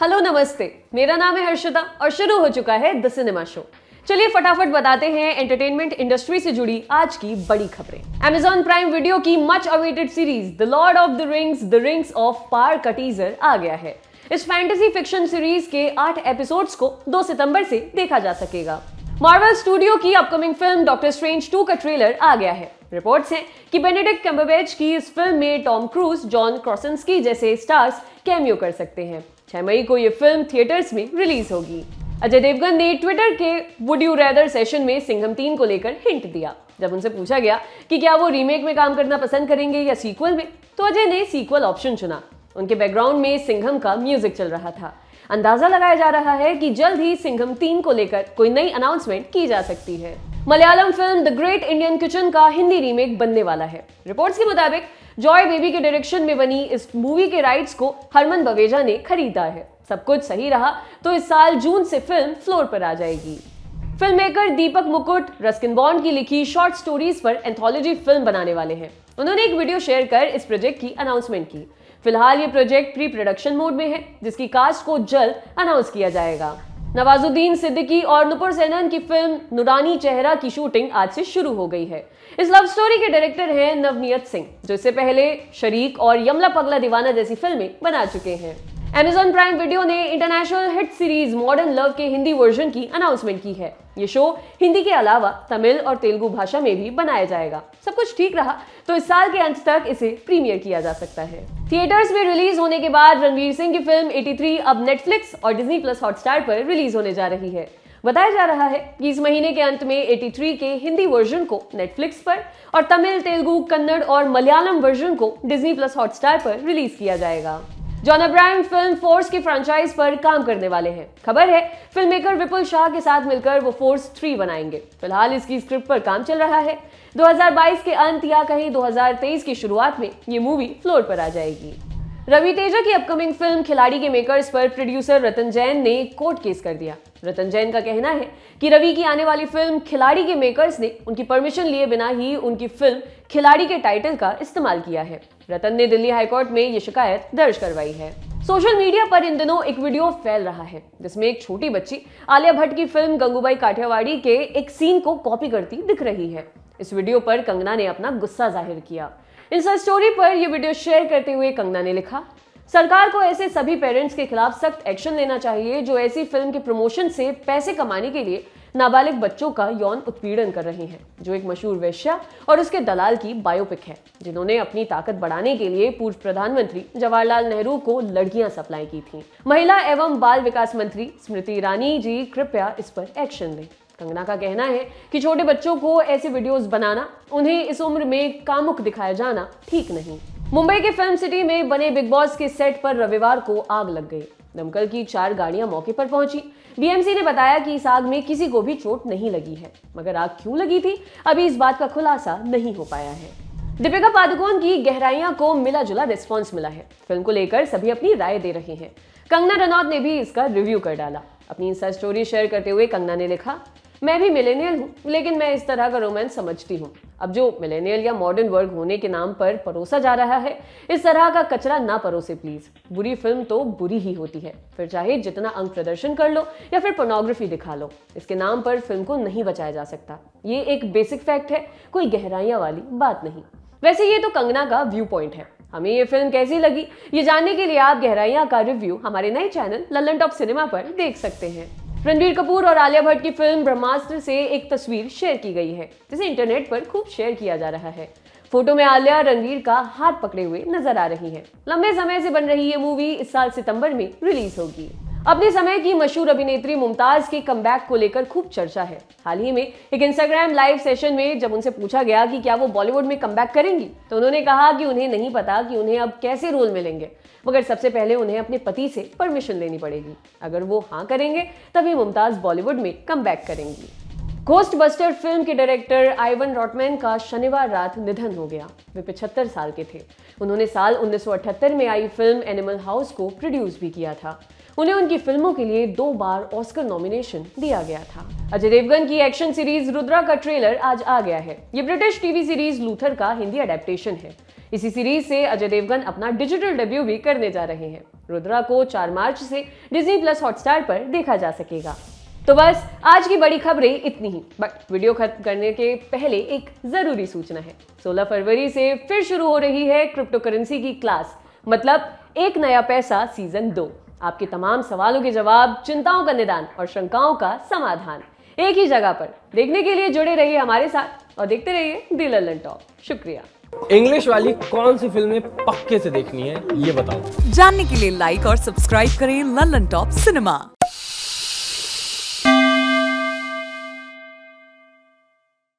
hello नमस्ते मेरा नाम है हर्षदा और शुरू हो चुका है द सिनेमा शो चलिए फटाफट बताते हैं एंटरटेनमेंट इंडस्ट्री से जुड़ी आज की बड़ी खबरें Amazon प्राइम वीडियो की much awaited series the lord of the rings the rings of power का टीजर आ गया है इस फैंटेसी फिक्शन सीरीज के आठ एपिसोड्स को 2 सितंबर से देखा जा सकेगा मार्वल स्टूडियो की अपकमिंग फिल्म डॉक्टर स्ट्रेंज 2 का ट्रेलर आ गया है रिपोर्ट्स हैं कि बेनेडिक्ट कैम्बरबैच की इस फिल्म में टॉम क्रूज जॉन की जैसे स्टार्स कैमियो कर सकते हैं छह मई को ये फिल्म थिएटर्स में रिलीज होगी अजय देवगन ने ट्विटर के वुड यू रेदर सेशन में सिंघम तीन को लेकर हिंट दिया जब उनसे पूछा गया कि क्या वो रीमेक में काम करना पसंद करेंगे या सीक्वल में तो अजय ने सीक्वल ऑप्शन चुना उनके बैकग्राउंड में सिंघम का म्यूजिक चल रहा था अंदाजा लगाया जा रहा है कि जल्द ही सिंघम तीन को लेकर कोई नई अनाउंसमेंट की जा सकती है Malayalam film the great Indian kitchen का हिंदी रीमेक बनने वाला है रिपोर्ट्स के मुताबिक जॉय बेबी के डायरेक्शन में बनी इस मूवी के राइट्स को हरमन बवेजा ने खरीदा है सब कुछ सही रहा तो इस साल जून से फिल्म फ्लोर पर आ जाएगी फिल्म मेकर दीपक मुकुट रस्किन बॉन्ड की लिखी शॉर्ट स्टोरीज पर एंथोलॉजी फिल्म बनाने वाले हैं उन्होंने एक वीडियो शेयर कर इस प्रोजेक्ट की अनाउंसमेंट की फिलहाल ये प्रोजेक्ट प्री प्रोडक्शन मोड में है जिसकी कास्ट को जल्द अनाउंस किया जाएगा नवाजुद्दीन सिद्दीकी और नुपुर सेनन की फिल्म नुरानी चेहरा की शूटिंग आज से शुरू हो गई है इस लव स्टोरी के डायरेक्टर हैं नवनीत सिंह जो इससे पहले शरीक और यमला पगला दीवाना जैसी फिल्में बना चुके हैं एमेजॉन प्राइम वीडियो ने international hit series modern love के हिंदी वर्जन की अनाउंसमेंट की है ये शो हिंदी के अलावा तमिल और तेलुगु भाषा में भी बनाया जाएगा सब कुछ ठीक रहा तो इस साल के अंत तक इसे प्रीमियर किया जा सकता है थिएटर्स में रिलीज होने के बाद रणवीर सिंह की फिल्म 83 अब नेटफ्लिक्स और डिज्नी प्लस हॉटस्टार पर रिलीज होने जा रही है बताया जा रहा है कि इस महीने के अंत में 83 के हिंदी वर्जन को नेटफ्लिक्स पर और तमिल तेलुगु कन्नड़ और मलयालम वर्जन को डिज्नी प्लस हॉटस्टार पर रिलीज किया जाएगा जॉन अब्राहम फिल्म फोर्स की फ्रेंचाइज पर काम करने वाले हैं खबर है फिल्म मेकर विपुल शाह के साथ मिलकर वो फोर्स थ्री बनाएंगे फिलहाल इसकी स्क्रिप्ट पर काम चल रहा है 2022 के अंत या कहीं 2023 की शुरुआत में ये मूवी फ्लोर पर आ जाएगी रवि तेजा की अपकमिंग फिल्म खिलाड़ी के मेकर्स पर प्रोड्यूसर रतन जैन ने कोर्ट केस कर दिया रतन जैन का कहना है कि रवि की आने वाली फिल्म खिलाड़ी के मेकर्स ने उनकी परमिशन लिए बिना ही उनकी फिल्म खिलाड़ी के टाइटल का इस्तेमाल किया है रतन ने दिल्ली हाईकोर्ट में ये शिकायत दर्ज करवाई है सोशल मीडिया पर इन दिनों एक वीडियो फैल रहा है जिसमें एक छोटी बच्ची आलिया भट्ट की फिल्म गंगूबाई काठियावाड़ी के एक सीन को कॉपी करती दिख रही है इस वीडियो पर कंगना ने अपना गुस्सा जाहिर किया इंस्टा स्टोरी पर यह वीडियो शेयर करते हुए कंगना ने लिखा सरकार को ऐसे सभी पेरेंट्स के खिलाफ सख्त एक्शन लेना चाहिए जो ऐसी फिल्म के प्रमोशन से पैसे कमाने के लिए नाबालिग बच्चों का यौन उत्पीड़न कर रहे हैं जो एक मशहूर वैश्या और उसके दलाल की बायोपिक है जिन्होंने अपनी ताकत बढ़ाने के लिए पूर्व प्रधानमंत्री जवाहरलाल नेहरू को लड़कियां सप्लाई की थी महिला एवं बाल विकास मंत्री स्मृति ईरानी जी कृपया इस पर एक्शन लें कंगना का कहना है कि छोटे बच्चों को ऐसे वीडियोस बनाना उन्हें इस उम्र में कामुक दिखाया जाना ठीक नहीं मुंबई के फिल्म सिटी में बने बिग बॉस के सेट पर रविवार को आग लग गई दमकल की चार गाड़ियां मौके पर पहुंची बीएमसी ने बताया कि इस आग में किसी को भी चोट नहीं लगी है मगर आग क्यों लगी थी अभी इस बात का खुलासा नहीं हो पाया है दीपिका पादुकोण की गहराइयां को मिला जुला रिस्पॉन्स मिला है फिल्म को लेकर सभी अपनी राय दे रहे हैं कंगना रनौत ने भी इसका रिव्यू कर डाला अपनी इंस्टा स्टोरी शेयर करते हुए कंगना ने लिखा मैं भी मिलेनियल हूँ लेकिन मैं इस तरह का रोमांस समझती हूँ अब जो मिलेनियल या मॉडर्न वर्ग होने के नाम पर परोसा जा रहा है इस तरह का कचरा ना परोसे प्लीज बुरी फिल्म तो बुरी ही होती है फिर चाहे जितना अंग प्रदर्शन कर लो या फिर पोर्नोग्राफी दिखा लो इसके नाम पर फिल्म को नहीं बचाया जा सकता ये एक बेसिक फैक्ट है कोई गहराइयाँ वाली बात नहीं वैसे ये तो कंगना का व्यू पॉइंट है हमें ये फिल्म कैसी लगी ये जानने के लिए आप गहराइयाँ का रिव्यू हमारे नए चैनल लल्लन टॉप सिनेमा पर देख सकते हैं रणबीर कपूर और आलिया भट्ट की फिल्म ब्रह्मास्त्र से एक तस्वीर शेयर की गई है जिसे इंटरनेट पर खूब शेयर किया जा रहा है फोटो में आलिया रणवीर का हाथ पकड़े हुए नजर आ रही है लंबे समय से बन रही ये मूवी इस साल सितंबर में रिलीज होगी अपने समय की मशहूर अभिनेत्री मुमताज के कम को लेकर खूब चर्चा है हाल ही में एक इंस्टाग्राम लाइव सेशन में जब उनसे पूछा गया कि क्या वो बॉलीवुड में कम करेंगी तो उन्होंने कहा कि उन्हें नहीं पता कि उन्हें अब कैसे रोल मिलेंगे मगर सबसे पहले उन्हें अपने पति से परमिशन लेनी पड़ेगी अगर वो हाँ करेंगे तभी मुमताज बॉलीवुड में कम करेंगी बस्टर फिल्म के डायरेक्टर आइवन रॉटमैन का शनिवार रात निधन हो गया वे पिछहत्तर साल के थे उन्होंने साल 1978 में आई फिल्म एनिमल हाउस को प्रोड्यूस भी किया था उन्हें उनकी फिल्मों के लिए दो बार ऑस्कर नॉमिनेशन दिया गया था अजय देवगन की एक्शन सीरीज रुद्रा का ट्रेलर आज आ गया है ये ब्रिटिश टीवी सीरीज लूथर का हिंदी अडेप्टेशन है इसी सीरीज से अजय देवगन अपना डिजिटल डेब्यू भी करने जा रहे हैं रुद्रा को 4 मार्च से डिज्नी प्लस हॉटस्टार पर देखा जा सकेगा तो बस आज की बड़ी खबरें इतनी ही बट वीडियो खत्म करने के पहले एक ज़रूरी सूचना है 16 फरवरी से फिर शुरू हो रही है क्रिप्टो करेंसी की क्लास मतलब एक नया पैसा सीजन दो आपके तमाम सवालों के जवाब चिंताओं का निदान और शंकाओं का समाधान एक ही जगह पर देखने के लिए जुड़े रहिए हमारे साथ और देखते रहिए दिल ललन टॉप शुक्रिया इंग्लिश वाली कौन सी फिल्में पक्के से देखनी है ये बताओ जानने के लिए लाइक और सब्सक्राइब करें ललन टॉप सिनेमा